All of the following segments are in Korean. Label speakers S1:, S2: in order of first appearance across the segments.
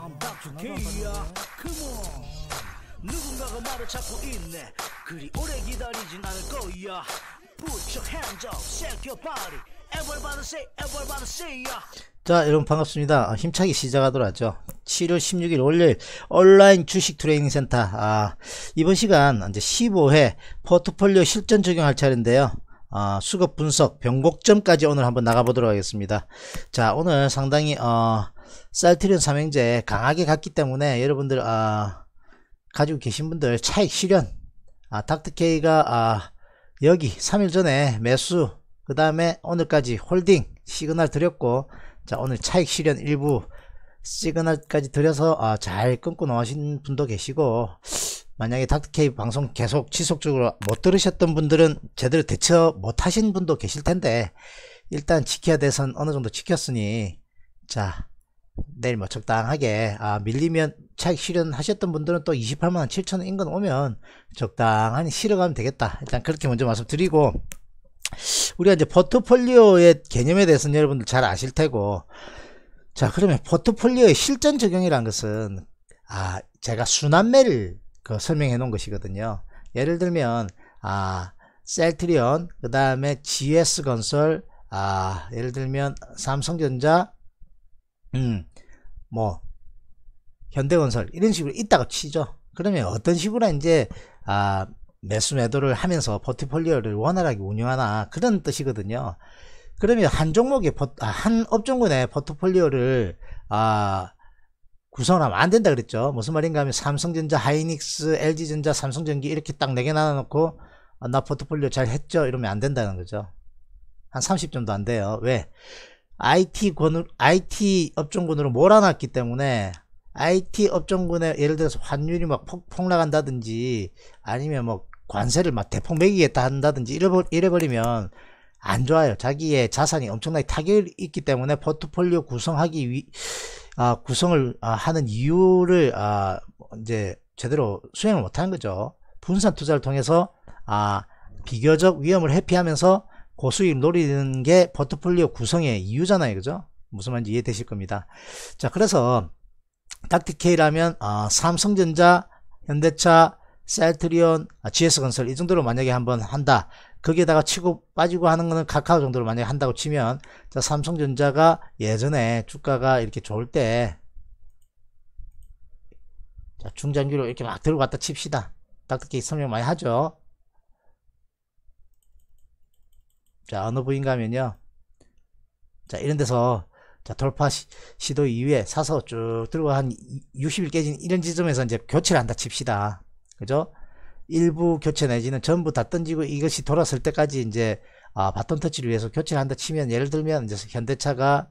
S1: I'm back to k e Come on 누군가가 나를 찾고 있네 그리 오래 기다리진 않을 거야 Put your hands up, shake your body Everybody say, everybody say yeah. 자 여러분 반갑습니다 아, 힘차게 시작하도록 하죠 7월 16일 월요일 온라인 주식 트레이닝 센터 아, 이번 시간 이제 15회 포트폴리오 실전 적용할 차례인데요 어, 수급 분석 변곡점까지 오늘 한번 나가보도록 하겠습니다. 자 오늘 상당히 어, 쌀트리온 삼행제 강하게 갔기 때문에 여러분들 어, 가지고 계신 분들 차익 실현 아, 닥터케이가 아, 여기 3일 전에 매수 그 다음에 오늘까지 홀딩 시그널 드렸고 자 오늘 차익 실현 일부 시그널까지 드려서 아, 잘 끊고 나오신 분도 계시고 만약에 닥터케이 방송 계속 지속적으로 못 들으셨던 분들은 제대로 대처 못 하신 분도 계실 텐데 일단 지켜야 돼선 어느 정도 지켰으니 자 내일 뭐 적당하게 아 밀리면 차익 실현하셨던 분들은 또 28만 7천원 인근 오면 적당하니 실어가면 되겠다 일단 그렇게 먼저 말씀드리고 우리가 이제 포트폴리오의 개념에 대해서는 여러분들 잘 아실 테고 자 그러면 포트폴리오의 실전 적용이란 것은 아 제가 순환매를 그 설명해 놓은 것이거든요. 예를 들면 아 셀트리온 그 다음에 GS 건설 아 예를 들면 삼성전자 음뭐 현대건설 이런 식으로 있다고 치죠. 그러면 어떤 식으로 이제 아 매수 매도를 하면서 포트폴리오를 원활하게 운영하나 그런 뜻이거든요. 그러면 한 종목의 아, 한 업종군의 포트폴리오를 아 구성하면 안 된다 그랬죠. 무슨 말인가 하면 삼성전자, 하이닉스, LG전자, 삼성전기 이렇게 딱 네 개 나눠놓고 아, 나 포트폴리오 잘 했죠? 이러면 안 된다는 거죠. 한 30점도 안 돼요. 왜? IT 권, IT 업종군으로 몰아놨기 때문에 IT 업종군에 예를 들어서 환율이 막 폭, 폭락한다든지 아니면 뭐 관세를 막 대폭 매기겠다 한다든지 이래버리면 안 좋아요. 자기의 자산이 엄청나게 타격이 있기 때문에 포트폴리오 구성하기 위, 아, 구성을 아, 하는 이유를 아, 이제 제대로 수행을 못하는 거죠. 분산 투자를 통해서 아, 비교적 위험을 회피하면서 고수익 노리는 게 포트폴리오 구성의 이유잖아요. 그죠? 무슨 말인지 이해되실 겁니다. 자, 그래서 닥티케이라면 아, 삼성전자, 현대차, 셀트리온, 아, GS건설 이 정도로 만약에 한번 한다 거기에다가 치고 빠지고 하는 거는 카카오 정도로 만약에 한다고 치면 자 삼성전자가 예전에 주가가 이렇게 좋을 때 자, 중장기로 이렇게 막들어 갔다 칩시다. 딱 그렇게 설명 많이 하죠. 자, 어느 부인가 하면요. 자, 이런 데서 자, 돌파 시, 도 이후에 사서 쭉들어가한 60일 깨진 이런 지점에서 이제 교체를 한다 칩시다. 그죠? 일부 교체 내지는 전부 다 던지고 이것이 돌았을 때까지 이제 아, 바톤 터치를 위해서 교체를 한다 치면 예를 들면 이제 현대차가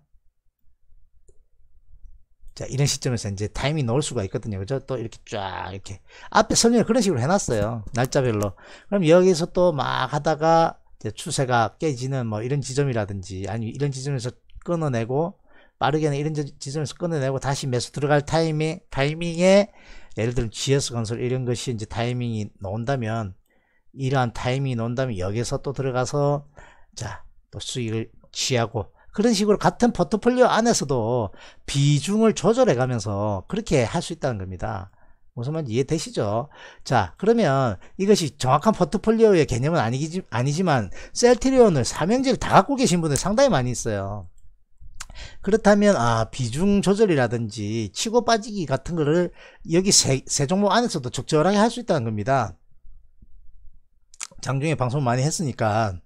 S1: 자, 이런 시점에서 이제 타이밍이 나올 수가 있거든요. 그죠? 또 이렇게 쫙 이렇게 앞에 설명을 그런 식으로 해놨어요. 날짜별로. 그럼 여기서 또 막 하다가 추세가 깨지는 뭐 이런 지점이라든지 아니면 이런 지점에서 끊어내고 빠르게는 이런 지점에서 끊어내고 다시 매수 들어갈 타이밍, 타이밍에 예를 들면 GS 건설 이런 것이 이제 타이밍이 나온다면 이러한 타이밍이 나온다면 여기서 또 들어가서 자 또 수익을 취하고 그런 식으로 같은 포트폴리오 안에서도 비중을 조절해 가면서 그렇게 할 수 있다는 겁니다. 무슨 말인지 이해되시죠? 자, 그러면 이것이 정확한 포트폴리오의 개념은 아니지, 아니지만 셀트리온을 삼형제를 다 갖고 계신 분들 상당히 많이 있어요. 그렇다면 아 비중 조절이라든지 치고 빠지기 같은 거를 여기 세, 세 종목 안에서도 적절하게 할 수 있다는 겁니다 장중에 방송 많이 했으니까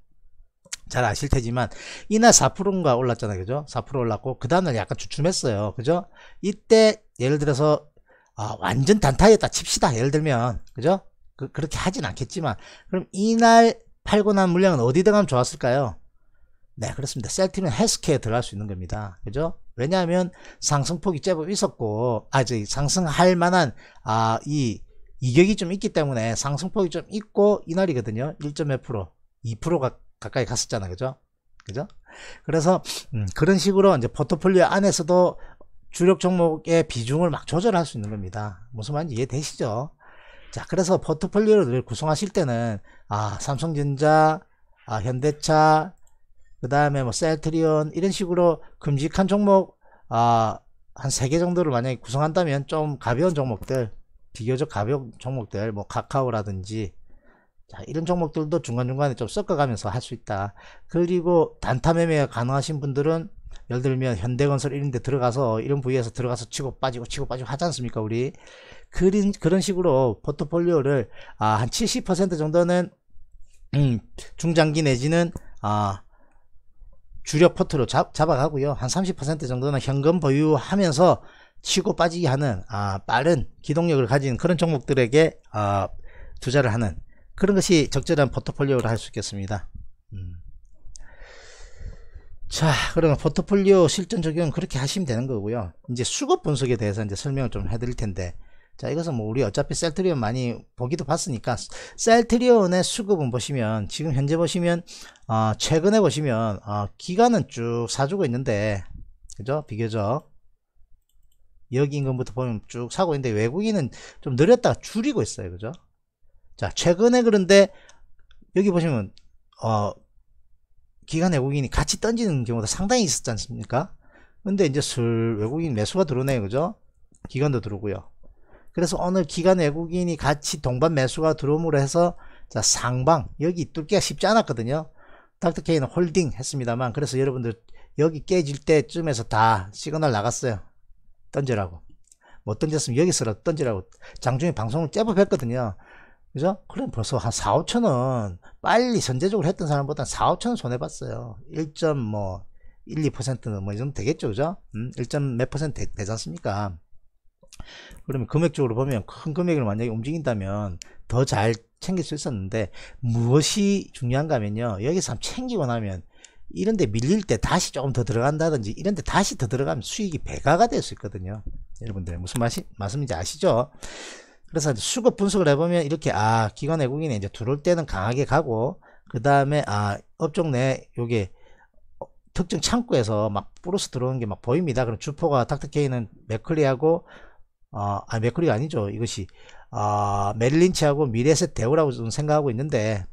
S1: 잘 아실 테지만 이날 4%인가 올랐잖아요 그죠 4% 올랐고 그 다음날 약간 주춤했어요 그죠 이때 예를 들어서 아, 완전 단타였다 칩시다 예를 들면 그죠 그, 그렇게 하진 않겠지만 그럼 이날 팔고 난 물량은 어디다 가면 좋았을까요 네, 그렇습니다. 셀틱은 헬스케에 들어갈 수 있는 겁니다. 그죠? 왜냐하면 상승폭이 제법 있었고, 아, 직 상승할 만한, 아, 이, 이격이 좀 있기 때문에 상승폭이 좀 있고, 이날이거든요. 1.몇 2%가 가까이 갔었잖아. 그죠? 그죠? 그래서, 음, 그런 식으로 이제 포트폴리오 안에서도 주력 종목의 비중을 막 조절할 수 있는 겁니다. 무슨 말인지 이해되시죠? 자, 그래서 포트폴리오를 구성하실 때는, 아, 삼성전자, 아, 현대차, 그 다음에 뭐 셀트리온 이런 식으로 금직한 종목 아, 한 세 개 정도를 만약에 구성한다면 좀 가벼운 종목들 비교적 가벼운 종목들 뭐 카카오라든지 자, 이런 종목들도 중간중간에 좀 섞어가면서 할 수 있다 그리고 단타 매매가 가능하신 분들은 예를 들면 현대건설 이런 데 들어가서 이런 부위에서 들어가서 치고 빠지고 치고 빠지고 하지 않습니까 우리 그런 그런 식으로 포트폴리오를 아, 한 70% 정도는 음, 중장기 내지는 아, 주력 포트로 잡, 잡아가고요. 한 30% 정도는 현금 보유하면서 치고 빠지게 하는 아, 빠른 기동력을 가진 그런 종목들에게 아, 투자를 하는 그런 것이 적절한 포트폴리오를 할 수 있겠습니다. 음. 자, 그러면 포트폴리오 실전 적용 은 그렇게 하시면 되는 거고요. 이제 수급 분석에 대해서 이제 설명을 좀 해드릴 텐데 자 이것은 뭐 우리 어차피 셀트리온 많이 보기도 봤으니까 셀트리온의 수급은 보시면 지금 현재 보시면 어, 최근에 보시면 어, 기간은 쭉 사주고 있는데 그죠 비교적 여기 인근부터 보면 쭉 사고 있는데 외국인은 좀 느렸다가 줄이고 있어요 그죠 자 최근에 그런데 여기 보시면 어 기간 외국인이 같이 던지는 경우도 상당히 있었지 않습니까 근데 이제 술 외국인 매수가 들어오네요 그죠 기간도 들어오고요 그래서 오늘 기간 외국인이 같이 동반 매수가 들어옴으로 해서 자, 상방 여기 뚫기가 쉽지 않았거든요. 닥터케이는 홀딩 했습니다만 그래서 여러분들 여기 깨질 때쯤에서 다 시그널 나갔어요. 던지라고. 못 던졌으면 여기서라도 던지라고 장중에 방송을 째법 했거든요. 그죠? 그럼 벌써 한 4, 5천원 빨리 선제적으로 했던 사람보다 4, 5천원 손해봤어요. 1. 뭐 1, 2%는 뭐 이 정도 되겠죠. 그죠? 음, 1. 몇 퍼센트 되, 되지 않습니까? 그러면 금액적으로 보면 큰 금액을 만약에 움직인다면 더 잘 챙길 수 있었는데 무엇이 중요한가 하면요 여기서 챙기고 나면 이런데 밀릴 때 다시 조금 더 들어간다든지 이런데 다시 더 들어가면 수익이 배가가 될 수 있거든요 여러분들 무슨 말이, 말씀인지 아시죠 그래서 수급 분석을 해보면 이렇게 아 기관 외국인이 이제 들어올 때는 강하게 가고 그 다음에 아 업종 내 요게 특정 창구에서 막 플러스 들어오는 게 막 보입니다 그럼 주포가 탁탁해 있는 맥클리하고 아, 메니커리가 아니죠. 이것이 아, 메릴린치하고 미래세 대우라고 좀 생각하고 있는데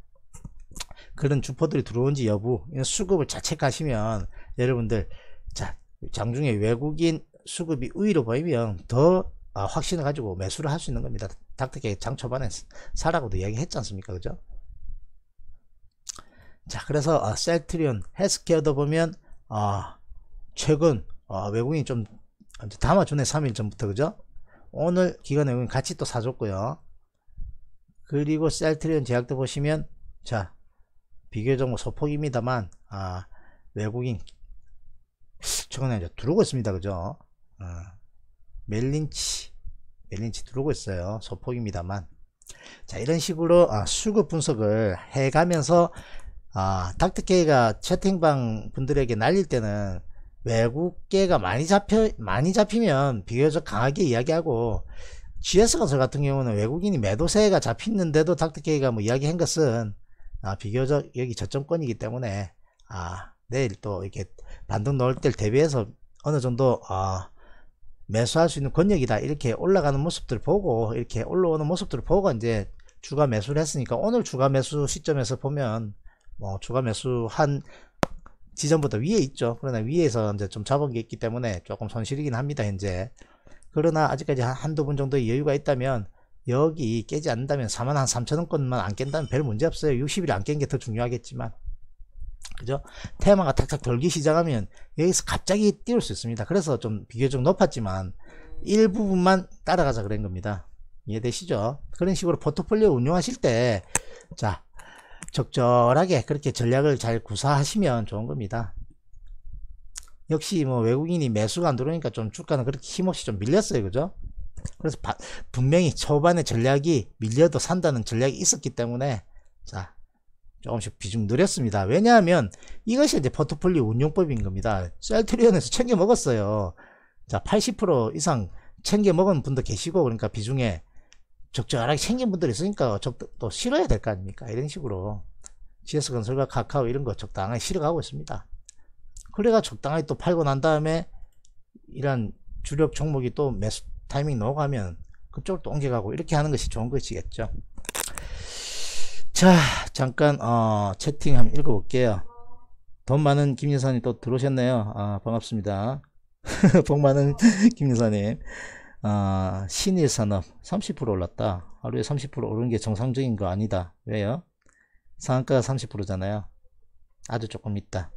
S1: 그런 주포들이 들어온지 여부 수급을 자책하시면 여러분들 자 장중에 외국인 수급이 우위로 보이면 더 아, 확신을 가지고 매수를 할 수 있는 겁니다. 닥터케 장 초반에 사라고도 이야기했지 않습니까, 그죠? 자, 그래서 어, 셀트리온 헬스케어도 보면 아, 최근 어, 외국인이 좀 담아주네 3일 전부터 그죠? 오늘 기간에 같이 또 사줬고요. 그리고 셀트리온 제약도 보시면 자 비교적 소폭입니다만 아, 외국인 최근에 이제 들어오고 있습니다. 그죠? 아, 멜린치 멜린치 들어오고 있어요. 소폭입니다만 자 이런 식으로 아, 수급 분석을 해가면서 아, 닥터케이가 채팅방 분들에게 날릴 때는 외국계가 많이 잡혀 많이 잡히면 비교적 강하게 이야기하고 GS 건설 같은 경우는 외국인이 매도세가 잡히는데도 닥터케이가 뭐 이야기한 것은 아, 비교적 여기 저점권이기 때문에 아 내일 또 이렇게 반등 넣을 때를 대비해서 어느 정도 아 매수할 수 있는 권력이다 이렇게 올라가는 모습들 을 보고 이렇게 올라오는 모습들을 보고 이제 주가 매수를 했으니까 오늘 주가 매수 시점에서 보면 뭐 주가 매수 한 지점보다 위에 있죠. 그러나 위에서 이제 좀 잡은 게 있기 때문에 조금 손실이긴 합니다. 현재. 그러나 아직까지 한두 분 정도의 여유가 있다면 여기 깨지 않는다면 4만 한 3천원권만 안 깬다면 별 문제 없어요. 60일 안 깬 게 더 중요하겠지만. 그죠? 테마가 탁탁 돌기 시작하면 여기서 갑자기 띄울 수 있습니다. 그래서 좀 비교적 높았지만 일부분만 따라가자 그런 겁니다. 이해되시죠? 그런 식으로 포트폴리오 운영하실 때, 자, 적절하게 그렇게 전략을 잘 구사하시면 좋은 겁니다. 역시 뭐 외국인이 매수가 안 들어오니까 좀 주가는 그렇게 힘없이 좀 밀렸어요. 그죠? 그래서 바, 분명히 초반에 전략이 밀려도 산다는 전략이 있었기 때문에 자 조금씩 비중 늘렸습니다. 왜냐하면 이것이 이제 포트폴리오 운용법인 겁니다. 셀트리온에서 챙겨 먹었어요. 자 80% 이상 챙겨 먹은 분도 계시고 그러니까 비중에 적절하게 생긴 분들이 있으니까 또 싫어야 될 거 아닙니까? 이런 식으로 GS건설과 카카오 이런 거 적당하게 실어가고 있습니다. 그래가 적당하게 또 팔고 난 다음에 이런 주력 종목이 또 매수 타이밍 넘어가면 그쪽으로 또 옮겨가고 이렇게 하는 것이 좋은 것이겠죠. 자 잠깐 어, 채팅 한번 읽어볼게요. 돈 많은 김여사님 또 들어오셨네요. 아, 반갑습니다. 복 많은 김여사님. 어, 아, 신일 산업 30% 올랐다. 하루에 30% 오른 게 정상적인 거 아니다. 왜요? 상한가가 30%잖아요. 아주 조금 있다.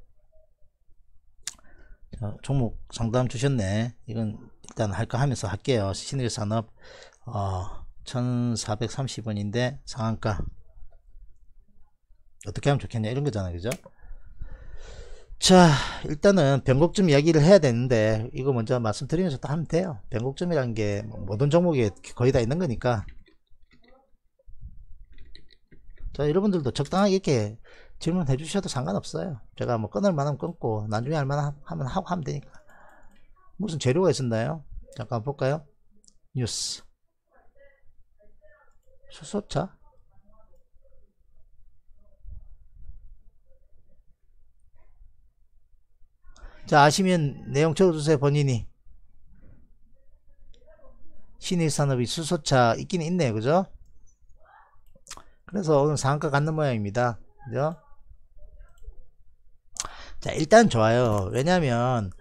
S1: 자, 종목 상담 주셨네. 이건 일단 할까 하면서 할게요. 신일 산업 어, 1430원인데 상한가 어떻게 하면 좋겠냐 이런 거잖아요. 그죠? 자 일단은 변곡점 이야기를 해야 되는데 이거 먼저 말씀드리면서 또 하면 돼요 변곡점이란 게 뭐 모든 종목에 거의 다 있는 거니까 자 여러분들도 적당하게 이렇게 질문해 주셔도 상관없어요 제가 뭐 끊을 만하면 끊고 나중에 할 만하면 하고 하면 되니까 무슨 재료가 있었나요 잠깐 볼까요 뉴스 수소차 자, 아시면 내용 적어주세요, 본인이. 신일산업이 수소차 있긴 있네요, 그죠? 그래서 오늘 상한가 갖는 모양입니다. 그죠? 자, 일단 좋아요. 왜냐면,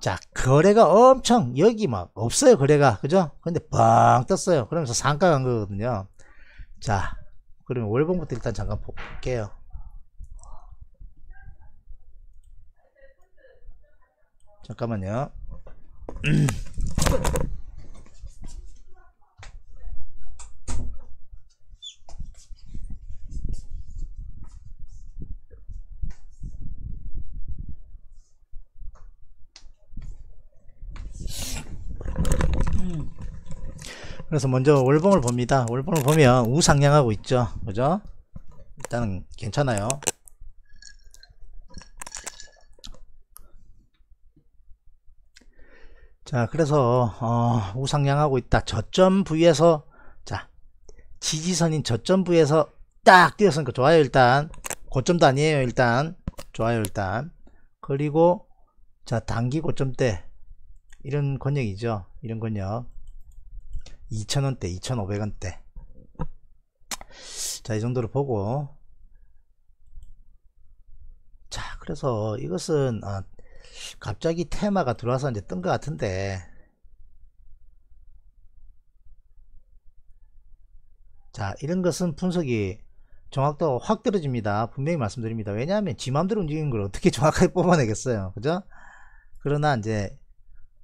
S1: 자, 거래가 엄청, 여기 막 없어요, 거래가. 그죠? 근데 뻥 떴어요. 그러면서 상가 간 거거든요. 자, 그러면 월봉부터 일단 잠깐 볼게요. 잠깐만요. 그래서 먼저 월봉을 봅니다. 월봉을 보면 우상향하고 있죠. 그죠? 일단은 괜찮아요. 자 그래서 어, 우상향하고 있다 저점 부위에서 자 지지선인 저점 부위에서 딱 뛰었으니까 좋아요 일단 고점도 아니에요 일단 좋아요 일단 그리고 자 단기 고점때 이런 권역이죠 이런 권역 2,000원대 2,500원대 자 이 정도로 보고 자 그래서 이것은 아, 갑자기 테마가 들어와서 이제 뜬 것 같은데 자 이런 것은 분석이 정확도가 확 떨어집니다 분명히 말씀드립니다 왜냐하면 지 맘대로 움직이는 걸 어떻게 정확하게 뽑아내겠어요 그죠 그러나 이제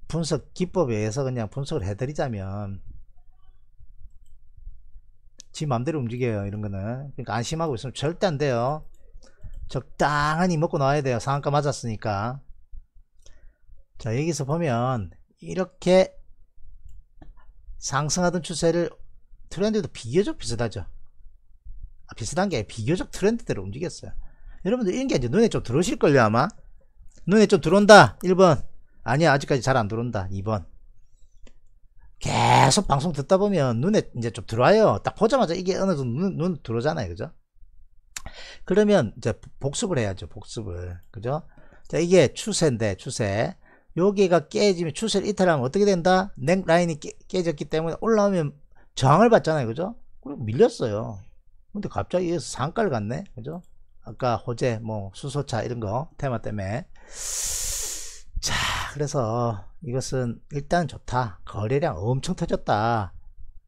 S1: 분석 기법에 의해서 그냥 분석을 해드리자면 지 맘대로 움직여요 이런 거는 그러니까 안심하고 있으면 절대 안 돼요 적당히 먹고 나와야 돼요 상한가 맞았으니까 자 여기서 보면 이렇게 상승하던 추세를 트렌드도 비교적 비슷하죠 아, 비슷한 게 비교적 트렌드대로 움직였어요 여러분들 이런 게 이제 눈에 좀 들어오실걸요 아마 눈에 좀 들어온다 1번 아니야 아직까지 잘 안 들어온다 2번 계속 방송 듣다 보면 눈에 이제 좀 들어와요 딱 보자마자 이게 어느 정도 눈, 눈 들어오잖아요 그죠 그러면 이제 복습을 해야죠 복습을 그죠 자 이게 추세인데 추세 여기가 깨지면 추세를 이탈하면 어떻게 된다? 넥 라인이 깨, 졌기 때문에 올라오면 저항을 받잖아요. 그죠? 그리고 밀렸어요. 근데 갑자기 여기서 상가를 갔네. 그죠? 아까 호재, 뭐 수소차 이런 거 테마 때문에. 자, 그래서 이것은 일단 좋다. 거래량 엄청 터졌다.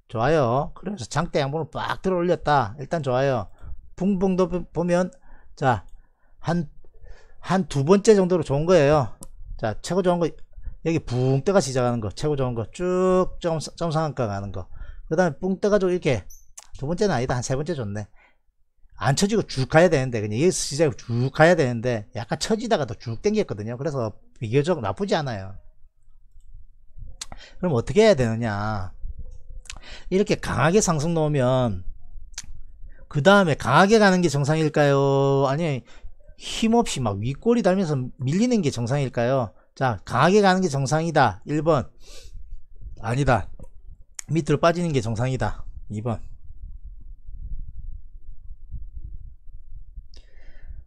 S1: 좋아요. 그래서 장대 양봉을 빡 들어 올렸다. 일단 좋아요. 붕붕도 보면 자, 한, 한 두 번째 정도로 좋은 거예요. 자 최고 좋은 거 여기 붕 떠가 시작하는 거 최고 좋은 거 쭉 점, 점 상한가 가는 거그 다음에 붕떠가지 이렇게 두 번째는 아니다 한 세 번째 좋네 안 쳐지고 쭉 가야 되는데 그냥 여기서 시작하고 쭉 가야 되는데 약간 쳐지다가 더쭉 당겼거든요 그래서 비교적 나쁘지 않아요 그럼 어떻게 해야 되느냐 이렇게 강하게 상승 놓으면그 다음에 강하게 가는 게 정상일까요 아니 힘없이 막 윗골이 달면서 밀리는 게 정상일까요? 자 강하게 가는 게 정상이다 1번 아니다 밑으로 빠지는 게 정상이다 2번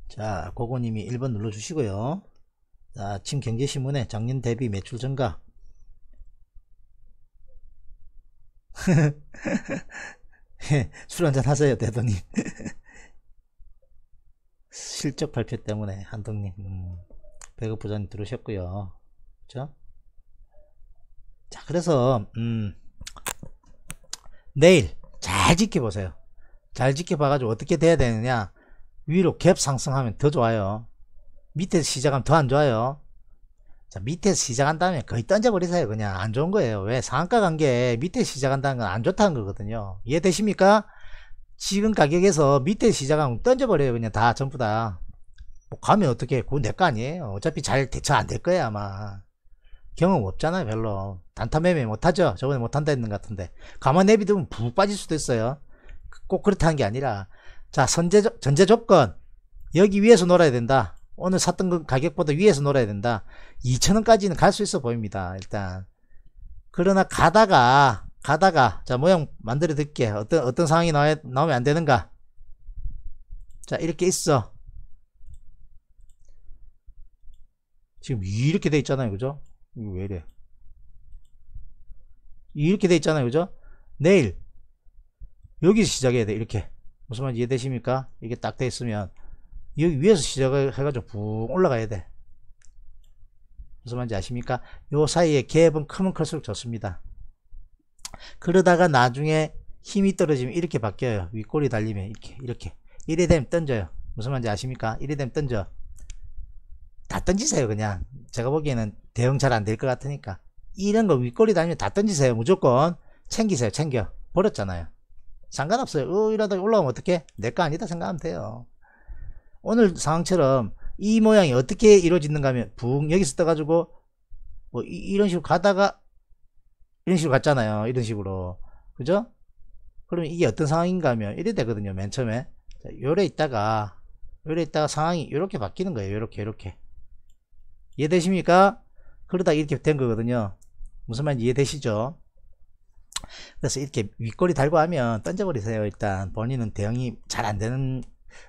S1: 자 고고님이 1번 눌러주시고요 자 지금 경제신문에 작년 대비 매출 증가 예, 술 한잔 하세요 대더님 실적 발표 때문에 한동님 음, 배급 부장님 들어오셨고요 그렇자 그래서 음, 내일 잘 지켜보세요 잘 지켜봐가지고 어떻게 돼야 되느냐 위로 갭 상승하면 더 좋아요 밑에서 시작하면 더 안 좋아요 자 밑에서 시작한 다면 거의 던져버리세요 그냥 안 좋은 거예요 왜 상한가 관계 밑에 시작한다는 건 안 좋다는 거거든요 이해되십니까? 지금 가격에서 밑에 시작하면 던져버려요 그냥 다 전부 다뭐 가면 어떻게 그건 내거 아니에요 어차피 잘 대처 안 될 거야 아마 경험 없잖아요 별로 단타 매매 못하죠 저번에 못한다 했는 것 같은데 가만 내비두면 푹 빠질 수도 있어요 그 꼭 그렇다는 게 아니라 자 선제 전제 조건 여기 위에서 놀아야 된다 오늘 샀던 건 그 가격보다 위에서 놀아야 된다 2천원까지는 갈 수 있어 보입니다 일단 그러나 가다가 가다가 자모형 만들어 듣게 어떤 어떤 상황이 나와, 나오면 안 되는가 자 이렇게 있어 지금 이렇게 돼 있잖아요 그죠 이거 왜 이래 이렇게 돼 있잖아요 그죠 내일 여기 서 시작해야 돼 이렇게 무슨 말인지 이해되십니까 이게 딱 돼 있으면 여기 위에서 시작을 해가지고 붕 올라가야 돼 무슨 말인지 아십니까 요 사이에 갭은 크면 클수록 좋습니다 그러다가 나중에 힘이 떨어지면 이렇게 바뀌어요 윗골이 달리면 이렇게 이렇게 이래 되면 던져요 무슨 말인지 아십니까 이래 되면 던져 다 던지세요 그냥 제가 보기에는 대응 잘 안 될 것 같으니까 이런 거 윗골이 달리면 다 던지세요 무조건 챙기세요 챙겨 버렸잖아요 상관없어요 어 이러다가 올라오면 어떻게 내거 아니다 생각하면 돼요 오늘 상황처럼 이 모양이 어떻게 이루어지는가 하면 붕 여기서 떠가지고 뭐 이, 런 식으로 가다가 이런 식으로 갔잖아요. 이런 식으로. 그죠? 그러면 이게 어떤 상황인가 하면 이래 되거든요. 맨 처음에. 요래 있다가, 요래 있다가 상황이 이렇게 바뀌는 거예요. 이렇게, 이렇게. 이해되십니까? 그러다 이렇게 된 거거든요. 무슨 말인지 이해되시죠? 그래서 이렇게 윗골이 달고 하면 던져버리세요. 일단 본인은 대응이 잘 안 되는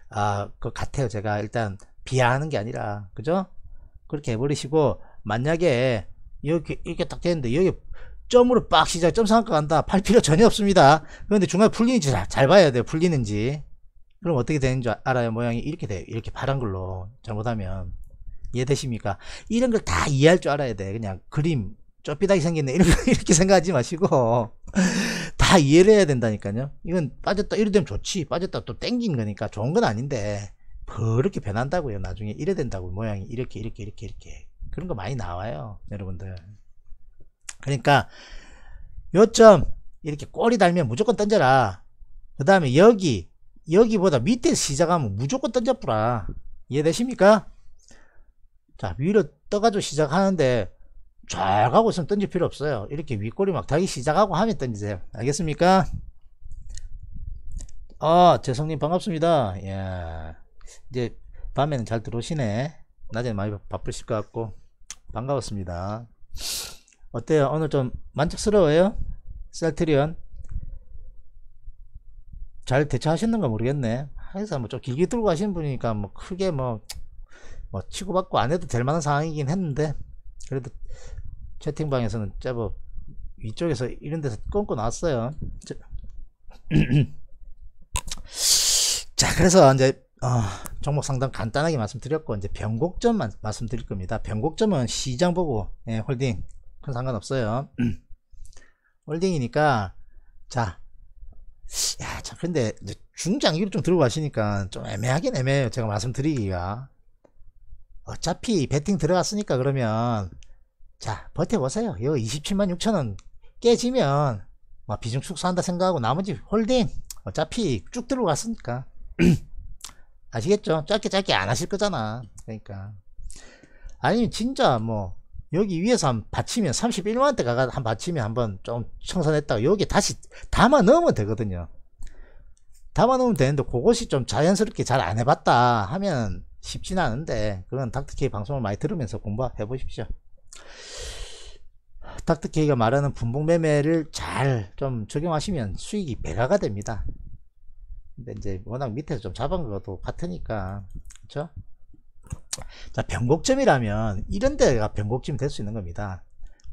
S1: 아, 것 같아요. 제가 일단 비하하는 게 아니라 그죠? 그렇게 해버리시고 만약에 이렇게 이렇게 딱 되는데 여기 점으로 빡 시작 점상각가 간다 팔 필요 전혀 없습니다 그런데 중간에 풀리는지 잘, 잘 봐야 돼요 풀리는지 그럼 어떻게 되는지 알아요 모양이 이렇게 돼요 이렇게 파란걸로 잘못하면 이해되십니까 이런 걸 다 이해할 줄 알아야 돼 그냥 그림 쪼삐닥이 생겼네 이렇게, 이렇게 생각하지 마시고 다 이해를 해야 된다니까요 이건 빠졌다 이래 되면 좋지 빠졌다 또 땡긴 거니까 좋은 건 아닌데 그렇게 변한다고요 나중에 이래 된다고 모양이 이렇게 이렇게 이렇게 이렇게 그런 거 많이 나와요 여러분들 그러니까 요점 이렇게 꼬리 달면 무조건 던져라 그 다음에 여기 여기보다 밑에 시작하면 무조건 던져뿌라 이해되십니까? 자 위로 떠가지고 시작하는데 잘하고 있으면 던질 필요 없어요 이렇게 윗꼬리 막 달기 시작하고 하면 던지세요 알겠습니까? 아 재성님 반갑습니다 예. 이제 밤에는 잘 들어오시네 낮에는 많이 바쁘실 것 같고 반가웠습니다 어때요? 오늘 좀 만족스러워요? 셀트리온? 잘 대처하셨는가 모르겠네. 그래서 뭐 좀 길게 들고 가시는 분이니까 뭐 크게 뭐, 뭐 치고받고 안 해도 될 만한 상황이긴 했는데, 그래도 채팅방에서는 제법 위쪽에서 이런 데서 끊고 나왔어요. 자, 그래서 이제 어, 종목 상담 간단하게 말씀드렸고 이제 변곡점 만 말씀드릴 겁니다. 변곡점은 시장 보고 예, 홀딩 큰 상관없어요 음. 홀딩이니까 자 야, 참, 근데, 중장기로 좀 들고 가시니까 좀 애매하긴 애매해요. 제가 말씀드리기가. 어차피 배팅 들어갔으니까 그러면, 자, 버텨보세요. 요 27만 6천원 깨지면, 뭐 비중 축소한다 생각하고 나머지 홀딩, 어차피 쭉 들고 갔으니까. 아시겠죠? 짧게 짧게 안 하실 거잖아. 그러니까. 아니면 진짜 뭐, 여기 위에서 한 받치면 3 1만대가한 받치면 한번 좀 청산했다가 여기 다시 담아 넣으면 되거든요 담아 놓으면 되는데 그것이 좀 자연스럽게 잘 안 해봤다 하면 쉽진 않은데 그건 닥터케이 방송을 많이 들으면서 공부해 보십시오 닥터케이가 말하는 분봉매매를 잘 좀 적용하시면 수익이 배가가 됩니다 근데 이제 워낙 밑에서 좀 잡은 것도 같으니까 그렇죠 자, 변곡점이라면 이런 데가 변곡점이 될 수 있는 겁니다.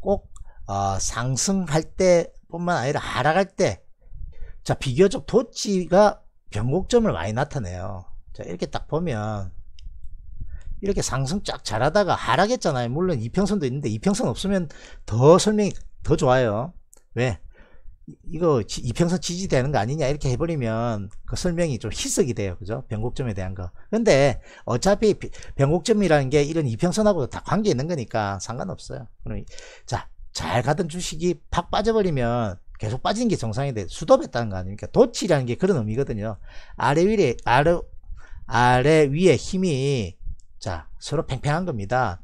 S1: 꼭 어, 상승할 때뿐만 아니라 하락할 때, 자 비교적 도치가 변곡점을 많이 나타내요. 자 이렇게 딱 보면 이렇게 상승 쫙 잘하다가 하락했잖아요. 물론 이평선도 있는데 이평선 없으면 더 설명이 더 좋아요. 왜? 이거 이평선 지지되는 거 아니냐 이렇게 해버리면 그 설명이 좀 희석이 돼요 그죠 변곡점에 대한 거 근데 어차피 변곡점이라는 게 이런 이평선하고도 다 관계 있는 거니까 상관없어요 그럼 자잘 가던 주식이 팍 빠져버리면 계속 빠지는 게 정상인데 수도했다는 거 아닙니까 도치라는 게 그런 의미거든요 아래 위에 아래 아래 위에 힘이 자 서로 팽팽한 겁니다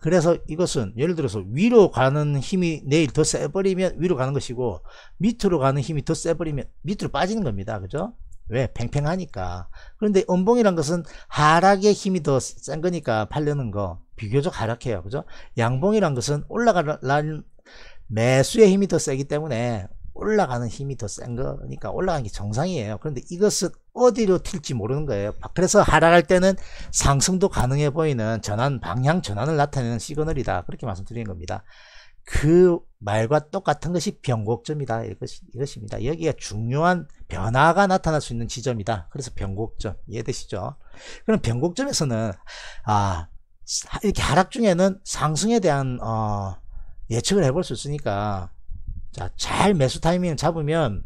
S1: 그래서 이것은 예를 들어서 위로 가는 힘이 내일 더 세버리면 위로 가는 것이고 밑으로 가는 힘이 더 세버리면 밑으로 빠지는 겁니다. 그죠? 왜? 팽팽하니까. 그런데 음봉이란 것은 하락의 힘이 더 센 거니까 팔려는 거 비교적 하락해요. 그죠? 양봉이란 것은 올라갈날 매수의 힘이 더 세기 때문에 올라가는 힘이 더 센 거니까 그러니까 올라가는 게 정상이에요. 그런데 이것은 어디로 튈지 모르는 거예요. 그래서 하락할 때는 상승도 가능해 보이는 전환, 방향 전환을 나타내는 시그널이다. 그렇게 말씀드린 겁니다. 그 말과 똑같은 것이 변곡점이다. 이것, 이것입니다. 여기가 중요한 변화가 나타날 수 있는 지점이다. 그래서 변곡점. 이해되시죠? 그럼 변곡점에서는, 아, 이렇게 하락 중에는 상승에 대한, 어, 예측을 해 볼 수 있으니까 자, 잘 매수 타이밍 을 잡으면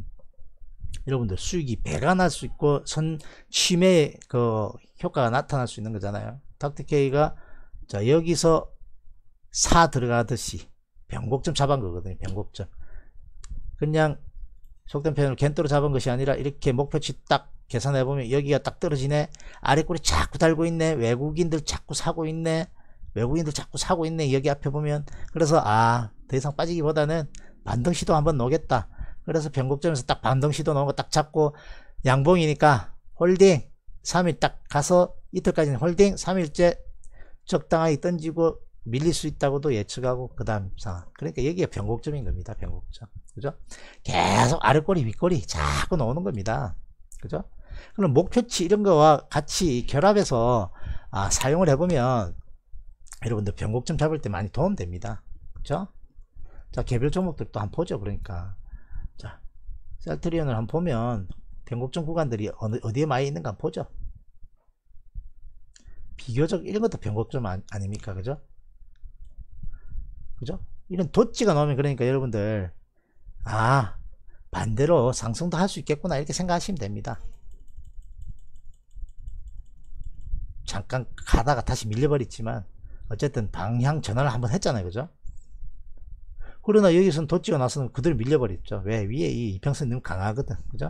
S1: 여러분들 수익이 배가 날 수 있고 선 심의 그 효과가 나타날 수 있는 거잖아요. 닥터케이가 자, 여기서 사 들어가듯이 변곡점 잡은 거거든요. 변곡점. 그냥 속된 표현으로 겐토로 잡은 것이 아니라 이렇게 목표치 딱 계산해보면 여기가 딱 떨어지네 아래꼬리 자꾸 달고 있네 외국인들 자꾸 사고 있네 외국인들 자꾸 사고 있네 여기 앞에 보면 그래서 아 더 이상 빠지기보다는 반등 시도 한번 놓겠다 그래서 변곡점에서 딱 반등 시도 놓은 거 딱 잡고 양봉이니까 홀딩 3일 딱 가서 이틀까지는 홀딩 3일째 적당하게 던지고 밀릴 수 있다고도 예측하고 그 다음 상황 그러니까 여기가 변곡점인 겁니다 변곡점 그죠 계속 아래꼬리 윗꼬리 자꾸 나오는 겁니다 그죠 그럼 목표치 이런 거와 같이 결합해서 아, 사용을 해보면 여러분들 변곡점 잡을 때 많이 도움됩니다 그죠 자 개별 종목들 도 한번 보죠 그러니까 자 셀트리온을 한번 보면 변곡점 구간들이 어느, 어디에 많이 있는가 한번 보죠 비교적 이런 것도 변곡점 아, 아닙니까 그죠 그죠 이런 도치가 나오면 그러니까 여러분들 아 반대로 상승도 할 수 있겠구나 이렇게 생각하시면 됩니다 잠깐 가다가 다시 밀려버렸지만 어쨌든 방향 전환을 한번 했잖아요 그죠 그러나 여기서는 덧지가 나서는 그대로 밀려버렸죠. 왜? 위에 이 이평선이 너무 강하거든. 그죠?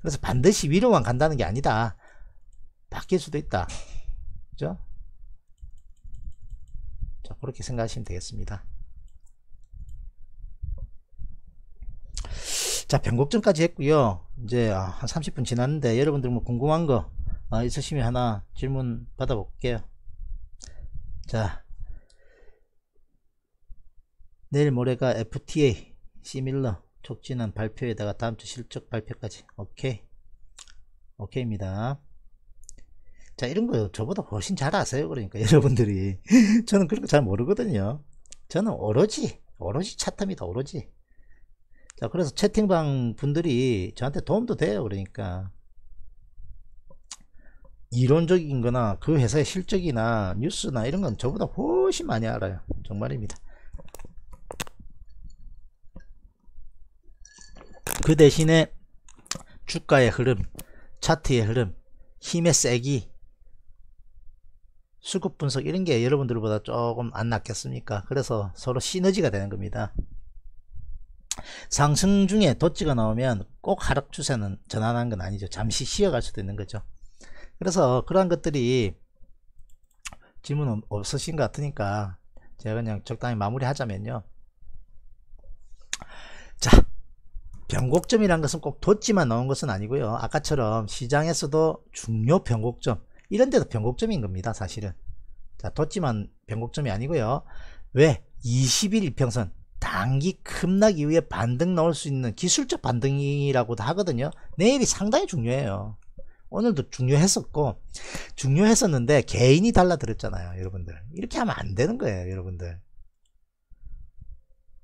S1: 그래서 반드시 위로만 간다는 게 아니다. 바뀔 수도 있다. 그죠? 자, 그렇게 생각하시면 되겠습니다. 자, 변곡점까지 했고요. 이제 아, 한 30분 지났는데 여러분들 뭐 궁금한 거 아, 있으시면 하나 질문 받아볼게요. 자, 내일 모레가 FTA 시밀러 촉진한 발표에다가 다음주 실적 발표까지 오케이 오케이입니다 자 이런거 저보다 훨씬 잘 아세요 그러니까 여러분들이 저는 그런 거 잘 모르거든요 저는 오로지 오로지 차트입니다 오로지 자 그래서 채팅방 분들이 저한테 도움도 돼요 그러니까 이론적인 거나 그 회사의 실적이나 뉴스나 이런 건 저보다 훨씬 많이 알아요 정말입니다 그 대신에 주가의 흐름, 차트의 흐름, 힘의 세기, 수급 분석 이런 게 여러분들보다 조금 안 낫겠습니까? 그래서 서로 시너지가 되는 겁니다. 상승 중에 도치가 나오면 꼭 하락 추세는 전환한 건 아니죠. 잠시 쉬어갈 수도 있는 거죠. 그래서 그러한 것들이 질문 은 없으신 것 같으니까 제가 그냥 적당히 마무리하자면요. 자, 변곡점이란 것은 꼭 덧지만 넣은 것은 아니고요. 아까처럼 시장에서도 중요 변곡점 이런 데도 변곡점인 겁니다. 사실은 자 덧지만 변곡점이 아니고요. 왜? 20일 일평선 단기 급락 이후에 반등 넣을 수 있는 기술적 반등이라고도 하거든요. 내일이 상당히 중요해요. 오늘도 중요했었고 중요했었는데 개인이 달라들었잖아요. 여러분들 이렇게 하면 안 되는 거예요. 여러분들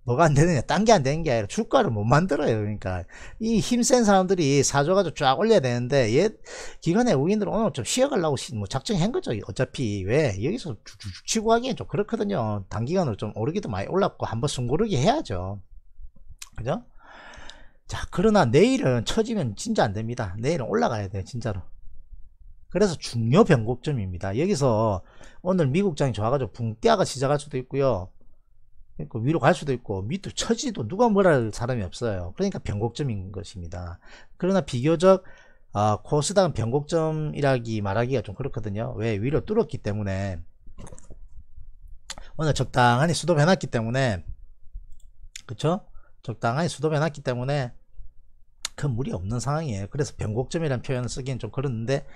S1: 뭐가 안 되느냐 딴 게 안 되는 게 아니라 주가를 못 만들어요 그러니까 이 힘센 사람들이 사줘가지고 쫙 올려야 되는데 옛 기간에 우인들 오늘 좀 쉬어가려고 뭐 작정한 거죠 어차피 왜 여기서 주치고 하기엔 좀 그렇거든요 단기간으로 좀 오르기도 많이 올랐고 한번 숨고르기 해야죠 그죠 자 그러나 내일은 처지면 진짜 안 됩니다 내일은 올라가야 돼요 진짜로 그래서 중요 변곡점입니다 여기서 오늘 미국장이 좋아가지고 붕대아가 시작할 수도 있고요 그 위로 갈 수도 있고 밑으로 처지도 누가 뭐라 할 사람이 없어요. 그러니까 변곡점인 것입니다. 그러나 비교적 어, 아, 코스닥은 변곡점이라기 말하기가 좀 그렇거든요. 왜 위로 뚫었기 때문에 오늘 적당하니 수도 변했기 때문에 그쵸? 적당하니 수도 변했기 때문에 큰 무리 없는 상황이에요. 그래서 변곡점이라는 표현을 쓰기엔 좀그렇는데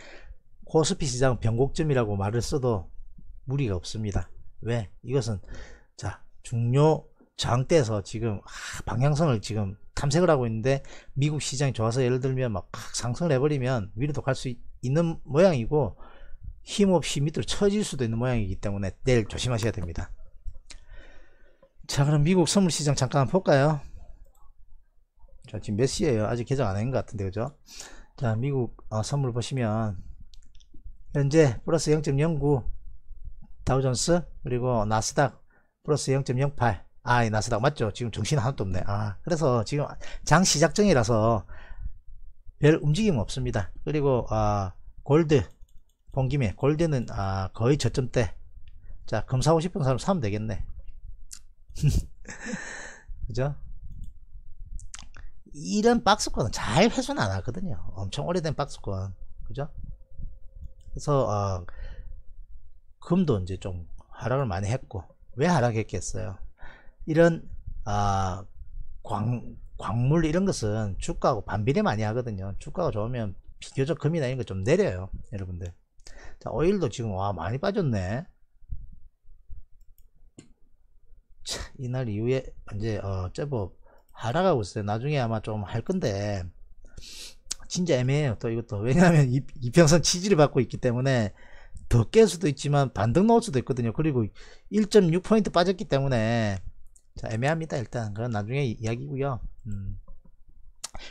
S1: 코스피 시장은 변곡점이라고 말을 써도 무리가 없습니다. 왜? 이것은 중요 저항대에서 지금 방향성을 지금 탐색을 하고 있는데 미국 시장이 좋아서 예를 들면 막 상승을 해버리면 위로도 갈 수 있는 모양이고 힘없이 밑으로 처질 수도 있는 모양이기 때문에 내일 조심하셔야 됩니다. 자 그럼 미국 선물시장 잠깐 볼까요? 자 지금 몇 시에요? 아직 개장 안한 것 같은데 그죠? 자 미국 어, 선물 보시면 현재 플러스 0.09 다우존스 그리고 나스닥 플러스 0.08 아이 나스닥 맞죠 지금 정신 하나도 없네 아 그래서 지금 장 시작정이라서 별 움직임 없습니다 그리고 아 골드 본 김에 골드는 아 거의 저점대 자 검사하고 싶은 사람 사면 되겠네 그죠 이런 박스권은 잘회수안 하거든요 엄청 오래된 박스권 그죠 그래서 어, 금도 이제 좀 하락을 많이 했고 왜 하락했겠어요? 이런 아, 광, 광물 이런 것은 주가하고 반비례 많이 하거든요. 주가가 좋으면 비교적 금이나 이런 거 좀 내려요. 여러분들. 자, 오일도 지금 와 많이 빠졌네. 차, 이날 이후에 이제 어, 제법 하락하고 있어요. 나중에 아마 좀 할 건데 진짜 애매해요. 또 이것도 왜냐하면 이, 이평선 치지를 받고 있기 때문에 더깰 수도 있지만 반등 나올 수도 있거든요. 그리고 1.6포인트 빠졌기 때문에 자, 애매합니다. 일단 그건 나중에 이야기고요. 음.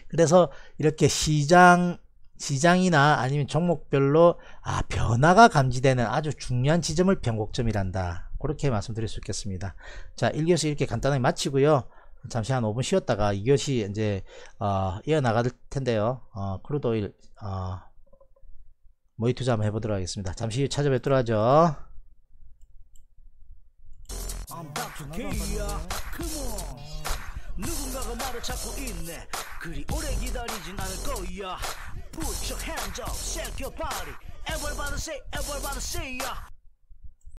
S1: 그래서 이렇게 시장 시장이나 아니면 종목별로 아, 변화가 감지되는 아주 중요한 지점을 변곡점이란다. 그렇게 말씀드릴 수 있겠습니다. 자, 1교시 이렇게 간단하게 마치고요. 잠시 한 5분 쉬었다가 2교시 이제 어, 이어나갈 텐데요. 어, 크루도일 어, 모의 투자 한번 해보도록 하겠습니다. 잠시 찾아뵙도록 하죠. 누군가가 말을 찾고 있네 그리 오래 기다리진 않을 거야 Put your hands up, shake your body Everybody say, everybody say yeah.